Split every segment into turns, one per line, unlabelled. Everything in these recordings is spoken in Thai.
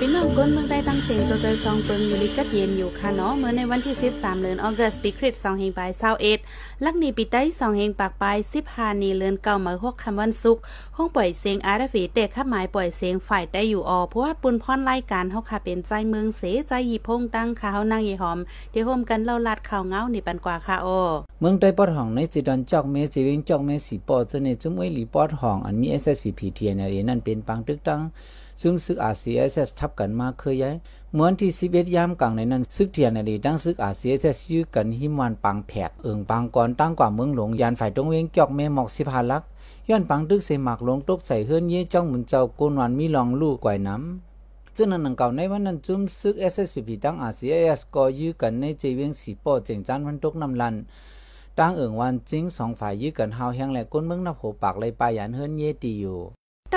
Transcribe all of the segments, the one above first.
พี่น้องก้นเมืองใต้ตั้งเสียงตัวเจอซองเปิงอยู่ลิกัดเย็นอยู่ค่ะเนาะเหมือนในวันที่13เดือนออกัสปีคริสต์ส2เฮงปลาย็ดลักนีปีใต้ส2เฮงปากปลาย15นีเลือนเก่าหมายกคำวันศุกร์ห้องปล่อยเสียงอาราฟีเตะข้าหมายปล่อยเสียงฝ่ายได้อยู่ออเพราะว่าปุนพรรายการเฮาค่ะเป็นใจเมืองเสใจหยิีพงตั้งค่ะเฮานางยีหอมเดี๋ยวโฮมกันเล่าลาดข่าวเงาในปันกว่าค่ะโอ
เมืองใต้ปอดห้องในสิดอนจอกเมสิเวงจอกเมสิปอดเสนจุ้มไว้หลีปอดห้องอันมีเเออสพีพีเทียนนั่นเป็นปังตึกตั้งซึมซึกอาเซียเอสทับกันมาเคยย้ายเหมือนที่สิบเอ็ดยามกลางในนั้นซึกเทียนอดีตั้งซึกอาเซียเอสยื้อกันหิมวันปังแผกเอิงปังก่อนตั้งกว่าเมืองหลวงยานฝ่ายตรงเวงจอกเมหมอกสิพาลักย้อนปังดึกเสหมากลงตกใส่เฮือนเย่จ้องหมุนเจ้าโกนวันมีลองลู่กวยน้ำจึงนั้นนังเก่าในวันนั้นจุ้มซึก SSPP ตั้งอาเซียสก็ยื้อกันในเจเวิยงสีปอเจงจันวันตกนำลันตั้งเอิงวันจิ้งสองฝ่ายยื้อกันฮาวแห้งและก้นเมืองนับโหปากเลยปลายยันเฮือนเยตีอยู่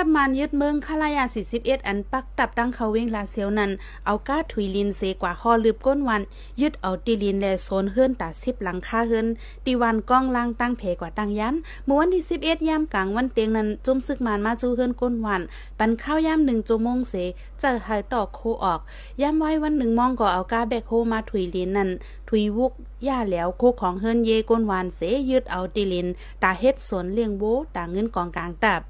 ตับมันยึดเมืองคาลายาบเอ็ดอันปักตับดังเขาเวงลาเซียวนันเอาก้าถุยลินเซกว่าห่อลืบก้นวัน ยึดเอาตีลิน และโซนเฮือนตาสิบหลังคาเฮือนตีวันก้องล่างตั้งเพกว่าตั้งยันเมื่อวันที่สิบเอ็ดยามกลาง วันเตียงนันจุ่มซึกมาน มาจูเฮือนก้นวันปันข้าวยามหนึ่งจุโมงเสเจอหายต่อโคออกยามไว้วันหนึ่งมองก็เอาก้าแบกโฮมาถุยลินนันถุยวุก ย่าแล้วโคของเฮือนเยก้นวันเสยึดเอาตีลิน ตาเฮ็ดสวนเลี้ยงโบตาเงินกองกลางตับ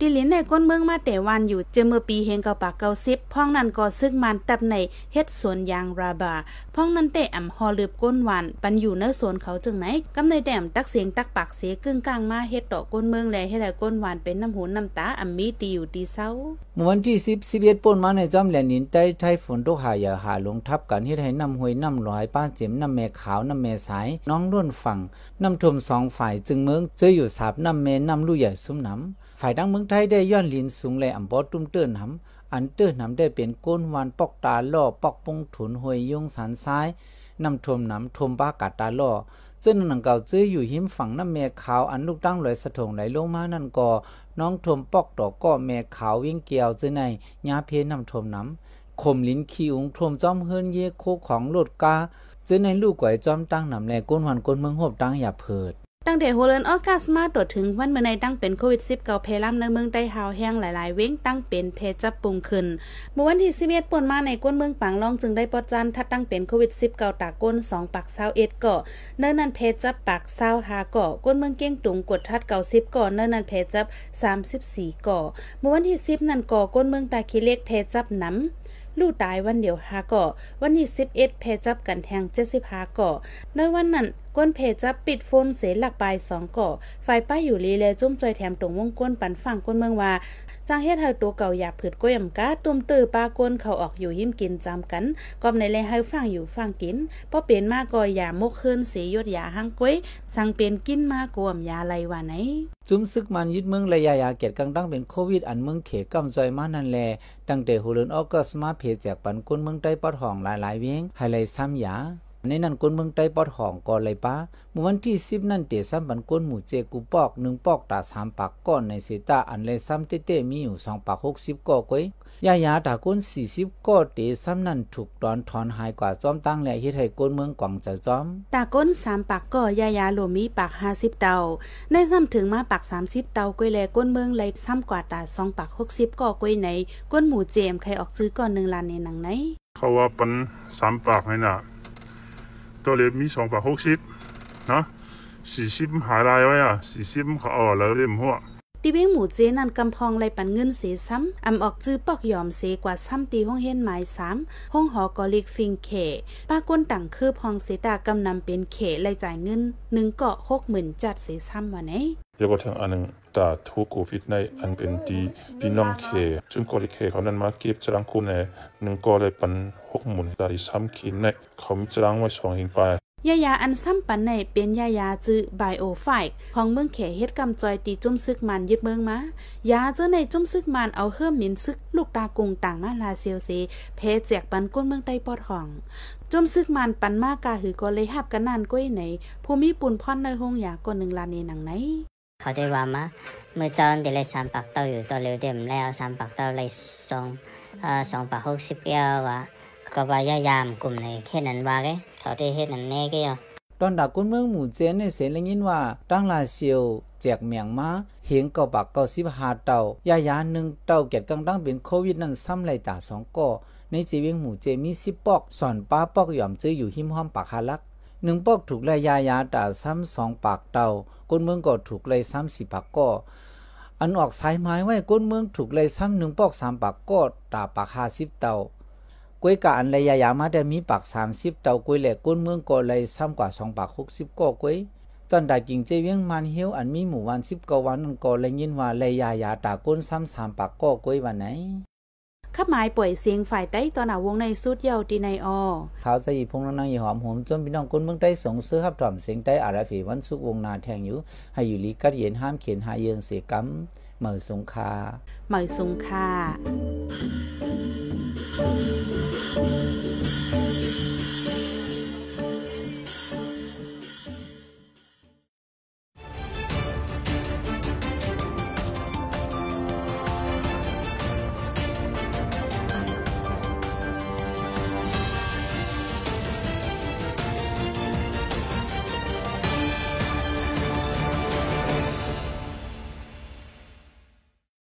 ดิลินในก้นเมืองมาแต่วันอยู่เจอเมื่อปีเฮงเกาปากเกาซิบพ้องนั้นก็ซึกมันตับในเฮ็ดสวนยางราบาพ้องนั้นเตะอ่ำฮอลือบก้นวันปันอยู่เนื้อสวนเขาจึงไหนกำในแดมตักเสียงตักปากเสียกึ่งกลางมาเฮ็ดต่อก้นเมืองแลให้ได้ก้นวันเป็นน้ำหูน้ำตาอ่ำมีตีอยู่ตีเศร้า
เมื่อวันที่ิิบเอ็ดปนมาในจอมแหลนินใต้ไทฝนตกหายาหาลงทับกันเฮ็ดให้น้ำห้วยน้ำลอยป้าเจ็มน้ำแม่ขาวน้ำแม่สาย น้องร่วนฝั่งน้ำท่วมสองฝ่ายจึงเมืองเจออยู่สาบน้ำแม่น้ำลู่ใหญ่ซุ้มน้ำฝ่ายดังเมืองไทยได้ย้อนลินสูงแลอำบ่ตุ้มเตือนหำอันเตือนหำได้เป็นก้นหวานปอกตาล่อปอกปงถุนห้วยยงสันซ้ายนำทมน้ำทมปากาตาล่อซึ่งหนังเก่าเจื้ออยู่หิมฝั่งน้าเมฆขาวอันลูกตั้งลอยสะทงไหลลงมานั่นก่อน้องทมปอกตอก็เมขาววิ่งเกียวซื้อในยาเพนำทมน้ำข่มลิ้นขี้องทมจอมเฮือนเยโคของโลดกาซื้อในลูกก๋วยจอมตั้งนำแลก้นหวันก้นเมืองโหบตั้งอย่าเผิด
ตั้งแต่โฮเลนออกาสมาตรวจถึงวันเมื่อในตั้งเป็นโควิด -19 เพล่ำในเมืองได้หาวแห้งหลายๆเว้งตั้งเป็นเพจับปุงขึ้นเมื่อวันที่11ปนมาในก้นเมืองปังล่องจึงได้ปอดจันทัดตั้งเป็นโควิด -19 ตาก้น2ปากเศร้าเอ็ดเกาะเนินนันเพจับปากเศร้าหากาะก้นเมืองเก้งตุงกดทัดเก่าสิบเกาะเนินนันเพจับ 34กาะเมื่อวันที่10นันก่อก้นเมืองตาคีเล็กเพจับน้ำลู่ตายวันเดียวหากาะวันที่11เพจับกันแทง75กาะในวันนั้นก้นเพจจะปิดโฟนเสหลักปลายสองก่อไฟป้ายอยู่ลีและจุ้มจอยแถมตรงวงก้นปันฝั่งก้นเมืองว่าจางเฮ็ดเฮาตัวเก่าอยากผืดก้อยมกาตุ่มตื้อปลาก้นเขาออกอยู่ยิ้มกินจำกันกอบในเลยให้ฟังอยู่ฟังกินพอเปลี่ยนมากก็อย่ามกคืนเสียยดยาหังก้อยสั่งเปลียนกินมากกวมยาไรว่าไหน
จุ้มซึกมันยึดเมืองระยะยาเกตกลางดังเป็นโควิด อันเมืองเขกำาจอยมานั่นแลตั้งแต่หูเลือนออก็สมาเพจจากปันก้นเมืองใต้ปอดห้องหลายๆเวียงไฮไลท์ซ้ำยาในนั้นก้นเมืองใต้ปอดห่องก่อนเลยปะมื่อวันที่สิบนั่นเตะซ้ำบันก้นหมู่เจกูปอกหนึ่งปอกตาสามปากก้อนในเสตาอันเลยซ้ำเตะเตมีอยู่สองปากหกสิบก้อก้อยยายา ตาค้นสี่สิบก้อเตะซ้ำนั่นถูกตอนถอนหายกว่าจอมตั้งและฮิตให้ก้นเมืองกว่างจะจอม
ตาค้นสามปากก้อยายาหลวมีปากห้าสิบเตา ในซ้ำถึงมาปากสามสิบเตาก้อยแลก้นเมืองเลยซ้ำกว่าตาสองปากหกสิบก้อก้อยในก้นหมู่เจมใครออกซื้อก่อนหนึ่งลานในหนังไหน
เขาว่าปันสามปากไหนน่ะตัวเล็บมีสองปากหกสิบเนาะสี่สิบหาลายไว้อ่ะสี่สิบเขาเอาอ
แล้วเล่มหัวดีเวงหมูเจนันกำพองไรปันเงินเสียซ้ำอำออกจื้อปอกยอมเสกว่าซ้ำตีห้องเฮนหมายสามห้องหอกอลิกฟิงเขป้าก้นต่างคือพองเสดากำนำเป็นเขไลจ่ายเงินหนึ่งเกาะหกหมื่นจัดเสียซ้ำวันไหน
เรียกว่าทางอันนึงตาทุกโควิดในอันเป็นตีพี่น้องเคจุนกอลิเคเขานั้นมาเก็บจรังคุณในหนึ่งกอเลยปันหกหมุน ตาอีซ้ำขีนในเขามีจรังไว้สองหิงไป
ยายาอันซ้ำปันในเป็นยายาจื้อไบโอไฟของเมืองเขเฮ็ดกำจอยตีจุ้มซึกมันยึดเมืองมา ยาเจ้าในจุ้มซึกมันเอาเฮิ่มหมินซึกลูกตากรุงต่างมาลาเซียวเซเพจแจกปันก้นเมืองใต้ปอดห้อง จุ้มซึกมันปันมากกาหือก็เลยหับกันนานก้อยไหนภูมิปุ่นพรอนในห้องยาก็หนึ่งลานีหนังไหน
เขาได้ว่ามาเมื่อเจ้าเดลสามปักเต้าอยู่ตัวเร็วเดิมแล้วสามปักเต้าเลยสองสองปักหกสิบเก้าว่าก็ว่ายายามกลุ่มในแค่นั้นว่าไงเขาได้เฮ็ดนั้นแน่ก็ยังตอนดักกุนเมืองหมู่เจนในเสียงเลยินว่า ตั้งลาเซียวแจกเมียงมาเหงเก่าปักเก่สิบหาเต่ายายาหนึ่งเต่าเกิดกังตั้งเป็นโควิดนั่นซ้ำเยจ่าสองก่อในจีวิยงหมู่เจมีสิบปอกสอนป้าปอกหย่อมเจออยู่หิมห้อมปากฮาลักหนึ่งปอกถูกไล่ยายาต่าซ้ำสองปากเตาก้นเมืองก็ถูกไล่ซ้ำสี่ปากก็อันออกสายไม้ไว้ก้นเมืองถูกไล่ซ้ำหนึ่งปอกสามปากก็ต่าปากห้าสิบเตากวยกาอันไลยายามาได้มีปากสามสิบเตากวยแหลกก้นเมืองก็ไล่ซ้ำกว่าสองปากหกสิบก็กวยตอนได้กิ่งเจวียงมันเฮียวอันมีหมู่วันสิบกว่าวันก็เลยยินว่าไลยายาต่าก้นซ้ำสามปากก็กวยวันไหน
ข้าหมายป่วยเสียงฝ่ายใต้ตอนหนาวงในสุดเยาวตีในอ
ข้าวใจพงนงอีๆหอมหอมจนพี่น้องคนเมืองใต้สงซื้อขับถ่อมเสียงใต้อาราฟีวันสุกวงนาแทงอยู่ ให้อยู่ลีกัดเย็นห้ามเขียนหายเยิองเสียกำเหมยสงคา
เหมยสงคา